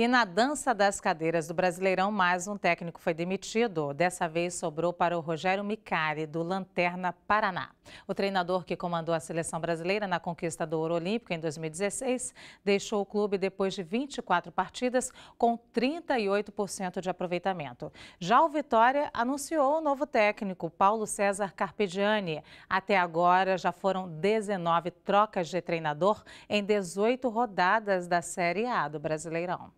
E na dança das cadeiras do Brasileirão, mais um técnico foi demitido. Dessa vez sobrou para o Rogério Micari, do Lanterna Paraná. O treinador que comandou a seleção brasileira na conquista do Ouro Olímpico em 2016 deixou o clube depois de 24 partidas com 38% de aproveitamento. Já o Vitória anunciou o novo técnico, Paulo César Carpegiani. Até agora já foram 19 trocas de treinador em 18 rodadas da Série A do Brasileirão.